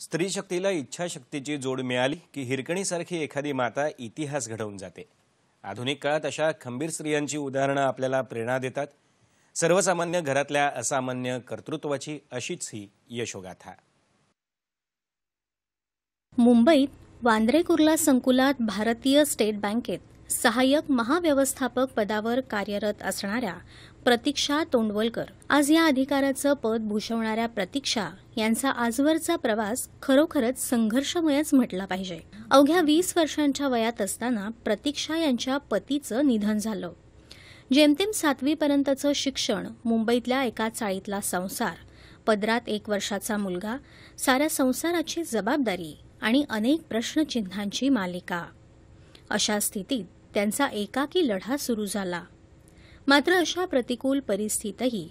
स्त्री शक्तीला इच्छाशक्तीची जोड मिळाली की हिरकणीसारखी एखादी माता इतिहास घडवून जाते आधुनिक काळात अशा खंबीर स्त्रियांची उदाहरणं आपल्याला प्रेरणा देतात सर्वसामान्य घरातल्या असामान्य कर्तृत्वाची अशीच ही यशोगाथा मुंबईत वांद्रे कुर्ला संकुलात भारतीय स्टेट बँकेत सहाय्यक महाव्यवस्थापक पदावर कार्यरत असणाऱ्या प्रतीक्षा तोंडवलकर आज या अधिकाराचं पद भूषवणाऱ्या प्रतीक्षा यांचा आजवरचा प्रवास खरोखरच संघर्षमयच म्हटला पाहिजे अवघ्या वीस वर्षांच्या वयात असताना प्रतीक्षा यांच्या पतीचं निधन झालं जेमतेम सातवीपर्यंतचं शिक्षण मुंबईतल्या एका चाळीतला संसार पदरात एक वर्षाचा मुलगा साऱ्या संसाराची जबाबदारी आणि अनेक प्रश्नचिन्हांची मालिका अशा स्थितीत त्यांचा एकाकी लढा सुरू झाला मात्र अशा प्रतिकूल परिस्थितीतही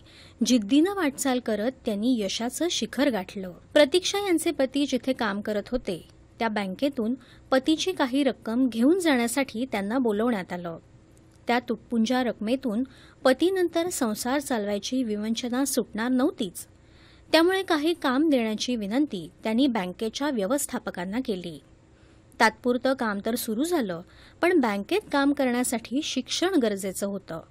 जिद्दीनं वाटचाल करत त्यांनी यशाचं शिखर गाठलं प्रतीक्षा यांचे पती जिथे काम करत होते त्या बँकेतून पतीची काही रक्कम घेऊन जाण्यासाठी त्यांना बोलवण्यात आलं त्या तुटपुंजा रकमेतून पतीनंतर संसार चालवायची विवंचना सुटणार नव्हतीच त्यामुळे काही काम देण्याची विनंती त्यांनी बँकेच्या व्यवस्थापकांना केली तात्पुरतं काम तर सुरू झालं पण बँकेत काम करण्यासाठी शिक्षण गरजेचं होतं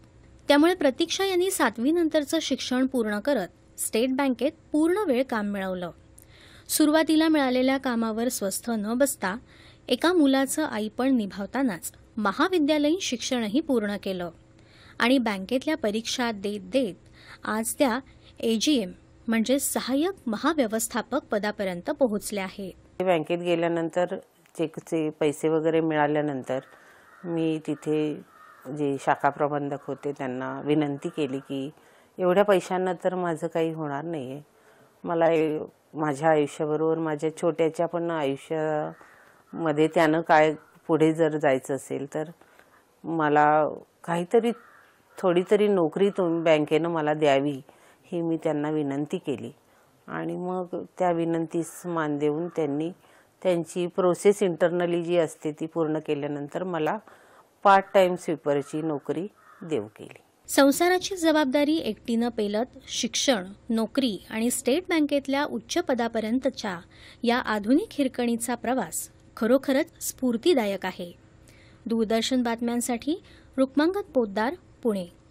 त्यामुळे प्रतीक्षा यांनी सातवीनंतरचं शिक्षण पूर्ण करत स्टेट बँकेत पूर्ण वेळ काम मिळवलं सुरुवातीला मिळालेल्या कामावर स्वस्थ न बसता एका मुलाचं आईपण निभावतानाच महाविद्यालयीन शिक्षणही पूर्ण केलं आणि बँकेतल्या परीक्षा देत देत आज त्या एजीएम म्हणजे सहाय्यक महाव्यवस्थापक पदापर्यंत पोहोचल्या आहेत बँकेत गेल्यानंतर चेकचे पैसे वगैरे मिळाल्यानंतर मी तिथे जे शाखा प्रबंधक होते त्यांना विनंती केली की एवढ्या पैशांना तर माझं काही होणार नाही आहे मला माझ्या आयुष्याबरोबर माझ्या छोट्याच्या पण आयुष्यामध्ये त्यानं काय पुढे जर जायचं असेल तर मला काहीतरी थोडी तरी नोकरी तो बँकेनं मला द्यावी ही मी त्यांना विनंती केली आणि मग त्या विनंतीस मान देऊन त्यांनी त्यांची प्रोसेस इंटरनली जी असते ती पूर्ण केल्यानंतर मला पार्ट टाइम स्वीपरची नोकरी देऊ केली संसाराची जबाबदारी एकटीनं पेलत शिक्षण नोकरी आणि स्टेट बँकेतल्या उच्च पदापर्यंतच्या या आधुनिक हिरकणीचा प्रवास खरोखरच स्फूर्तीदायक आहे दूरदर्शन बातम्यांसाठी रुक्मांगत पोद्दार पुणे